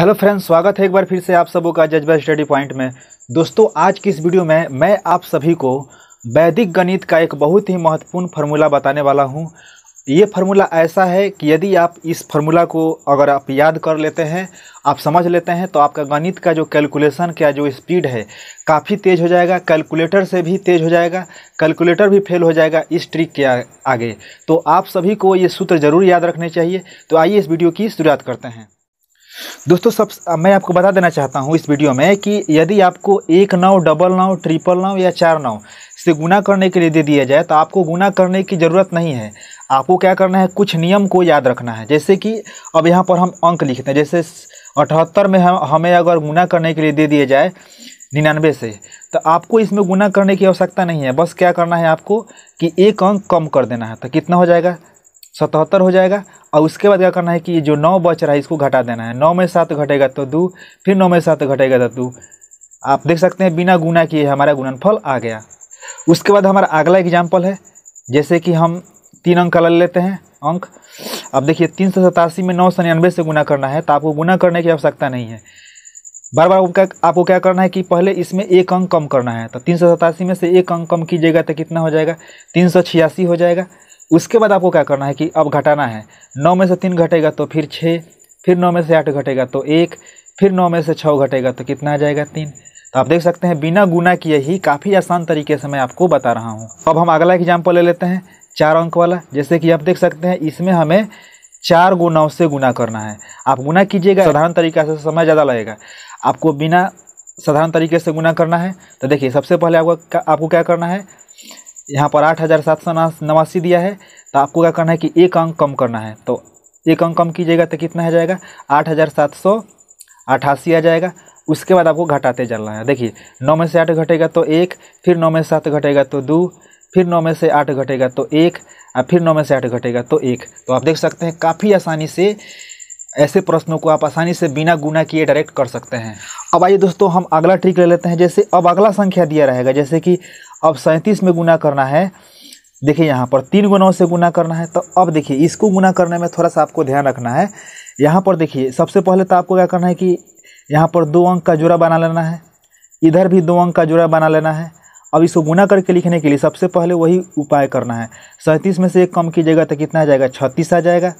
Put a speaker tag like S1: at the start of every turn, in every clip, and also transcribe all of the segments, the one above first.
S1: hello friends स्वागत है एक बार फिर से आप सबों का जज्बा स्टडी पॉइंट में दोस्तों आज की इस वीडियो में मैं आप सभी को वैदिक गणित का एक बहुत ही महत्वपूर्ण फार्मूला बताने वाला हूं ये फार्मूला ऐसा है कि यदि आप इस फार्मूला को अगर आप याद कर लेते हैं आप समझ लेते हैं तो आपका गणित का जो कैलकुलेशन का जो स्पीड है काफ़ी तेज़ हो जाएगा कैलकुलेटर से भी तेज़ हो जाएगा कैलकुलेटर भी फेल हो जाएगा इस ट्रिक के आगे तो आप सभी को ये सूत्र ज़रूर याद रखने चाहिए तो आइए इस वीडियो की शुरुआत करते हैं दोस्तों सब मैं आपको बता देना चाहता हूँ इस वीडियो में कि यदि आपको एक नाव डबल नाव ट्रिपल नाव या चार नाव से गुना करने के लिए दे दिया जाए तो आपको गुना करने की ज़रूरत नहीं है आपको क्या करना है कुछ नियम को याद रखना है जैसे कि अब यहाँ पर हम अंक लिखते हैं जैसे अठहत्तर में हम हमें अगर गुना करने के लिए दे दिया जाए निन्यानवे से तो आपको इसमें गुना करने की आवश्यकता नहीं है बस क्या करना है आपको कि एक अंक कम कर देना है तो कितना हो जाएगा सतहत्तर हो जाएगा और उसके बाद क्या करना है कि ये जो नौ बच रहा है इसको घटा देना है नौ में सात घटेगा तो दो फिर नौ में सात घटेगा तो दो आप देख सकते हैं बिना गुना किए हमारा गुणनफल आ गया उसके बाद हमारा अगला एग्जाम्पल है जैसे कि हम तीन अंक ले लेते हैं अंक अब देखिए तीन सौ सतासी में नौ सौ निन्यानवे से गुना करना है तो आपको गुना करने की आवश्यकता नहीं है बार बार आपको क्या आपको क्या करना है कि पहले इसमें एक अंक कम करना है तो तीन सौ सतासी में से एक अंक कम कीजिएगा तो कितना हो जाएगा तीन सौ छियासी हो जाएगा उसके बाद आपको क्या करना है कि अब घटाना है नौ में से तीन घटेगा तो फिर छः फिर नौ में से आठ घटेगा तो एक फिर नौ में से छः घटेगा तो कितना आ जाएगा तीन तो आप देख सकते हैं बिना गुना किए ही काफ़ी आसान तरीके से मैं आपको बता रहा हूँ अब हम अगला एग्जाम्पल ले लेते हैं चार अंक वाला जैसे कि आप देख सकते हैं इसमें हमें चार गुनाओं से गुना करना है आप गुना कीजिएगा साधारण तरीका से समय ज़्यादा लगेगा आपको बिना साधारण तरीके से गुना करना है तो देखिए सबसे पहले आपको आपको क्या करना है यहाँ पर आठ हज़ार सात सौ नवासी दिया है तो आपको क्या करना है कि एक अंक कम करना है तो एक अंक कम कीजिएगा तो कितना आ जाएगा आठ हज़ार सात सौ अठासी आ जाएगा उसके बाद आपको घटाते चलना है देखिए नौ में से आठ घटेगा तो एक फिर नौ में से सात घटेगा तो दो फिर नौ में से आठ घटेगा तो एक और फिर नौ में से आठ घटेगा तो एक तो आप देख सकते हैं काफ़ी आसानी से ऐसे प्रश्नों को आप आसानी से बिना गुना किए डायरेक्ट कर सकते हैं अब आइए दोस्तों हम अगला ट्रिक ले लेते हैं जैसे अब अगला संख्या दिया रहेगा जैसे कि अब सैंतीस में गुना करना है देखिए यहाँ पर तीन गुनाओं से गुना करना है तो अब देखिए इसको गुना करने में थोड़ा सा आपको ध्यान रखना है यहाँ पर देखिए सबसे पहले तो आपको क्या करना है कि यहाँ पर दो अंक का जुड़ा बना लेना है इधर भी दो अंक का जुड़ा बना लेना है अब इसको गुना करके लिखने के लिए सबसे पहले वही उपाय करना है सैंतीस में से एक कम कीजिएगा तो कितना आ जाएगा छत्तीस आ जाएगा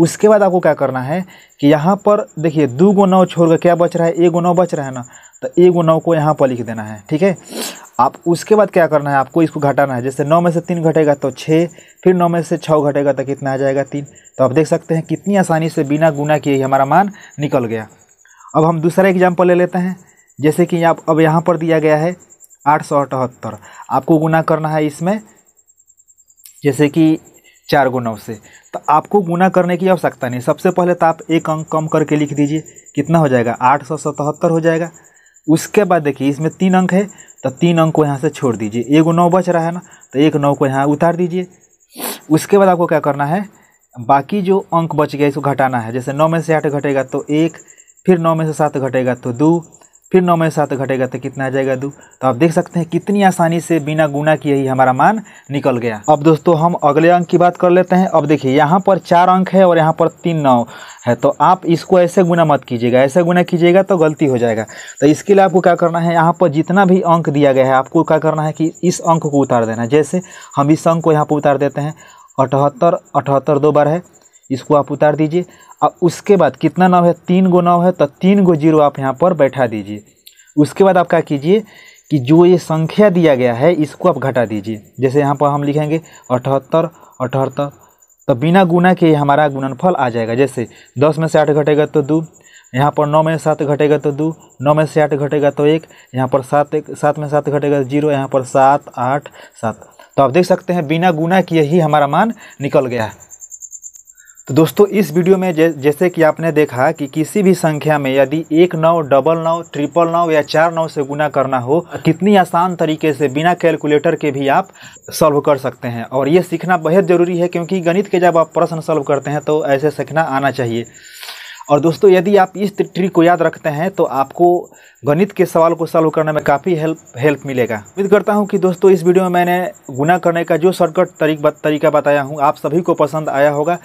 S1: उसके बाद आपको क्या करना है कि यहाँ पर देखिए दो गो नौ छोड़ कर क्या बच रहा है एक गो नौ बच रहा है ना तो एक गो नौ को यहाँ पर लिख देना है ठीक है आप उसके बाद क्या करना है आपको इसको घटाना है जैसे नौ में से तीन घटेगा तो छः फिर नौ में से छः घटेगा तो कितना आ जाएगा तीन तो आप देख सकते हैं कितनी आसानी से बिना गुना किए हमारा मान निकल गया अब हम दूसरा एग्जाम्पल ले लेते हैं जैसे कि आप अब यहाँ पर दिया गया है आठ सौ अठहत्तर आपको गुना करना है इसमें जैसे कि चार गो नौ से तो आपको गुना करने की आवश्यकता नहीं सबसे पहले तो आप एक अंक कम करके लिख दीजिए कितना हो जाएगा आठ सौ सतहत्तर हो जाएगा उसके बाद देखिए इसमें तीन अंक है तो तीन अंक को यहाँ से छोड़ दीजिए एक नौ बच रहा है ना तो एक नौ को यहाँ उतार दीजिए उसके बाद आपको क्या करना है बाकी जो अंक बच गया इसको घटाना है जैसे नौ में से आठ घटेगा तो एक फिर नौ में से सात घटेगा तो दो फिर नौ में सात घटेगा तो कितना आ जाएगा दो तो आप देख सकते हैं कितनी आसानी से बिना गुना किए ही हमारा मान निकल गया अब दोस्तों हम अगले अंक की बात कर लेते हैं अब देखिए यहाँ पर चार अंक है और यहाँ पर तीन नौ है तो आप इसको ऐसे गुना मत कीजिएगा ऐसे गुना कीजिएगा तो गलती हो जाएगा तो इसके लिए आपको क्या करना है यहाँ पर जितना भी अंक दिया गया है आपको क्या करना है कि इस अंक को उतार देना जैसे हम इस अंक को यहाँ पर उतार देते हैं अठहत्तर अठहत्तर दो बार है इसको आप उतार दीजिए और उसके बाद कितना नाव है तीन गो नाव है तो तीन गो जीरो आप यहाँ पर बैठा दीजिए उसके बाद आप क्या कीजिए कि जो ये संख्या दिया गया है इसको आप घटा दीजिए जैसे यहाँ पर हम लिखेंगे अठहत्तर अठहत्तर तो बिना गुना के हमारा गुणनफल आ जाएगा जैसे दस में से आठ घटेगा तो दो यहाँ पर नौ में सात घटेगा तो दो नौ में से आठ घटेगा तो एक यहाँ पर सात एक सात में सात घटेगा तो जीरो यहाँ पर सात आठ सात तो आप देख सकते हैं बिना गुना किए ही हमारा मान निकल गया है तो दोस्तों इस वीडियो में जै, जैसे कि आपने देखा कि किसी भी संख्या में यदि एक नौ डबल नौ ट्रिपल नौ या चार नौ से गुना करना हो कितनी आसान तरीके से बिना कैलकुलेटर के भी आप सॉल्व कर सकते हैं और ये सीखना बेहद ज़रूरी है क्योंकि गणित के जब आप प्रश्न सॉल्व करते हैं तो ऐसे सीखना आना चाहिए और दोस्तों यदि आप इस ट्रिक को याद रखते हैं तो आपको गणित के सवाल को सॉल्व करने में काफ़ी हेल्प हेल्प मिलेगा उम्मीद करता हूँ कि दोस्तों इस वीडियो में मैंने गुना करने का जो शॉर्टकट तरीक तरीका बताया हूँ आप सभी को पसंद आया होगा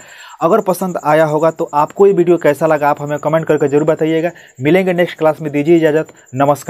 S1: अगर पसंद आया होगा तो आपको ये वीडियो कैसा लगा आप हमें कमेंट करके जरूर बताइएगा मिलेंगे नेक्स्ट क्लास में दीजिए इजाज़त नमस्कार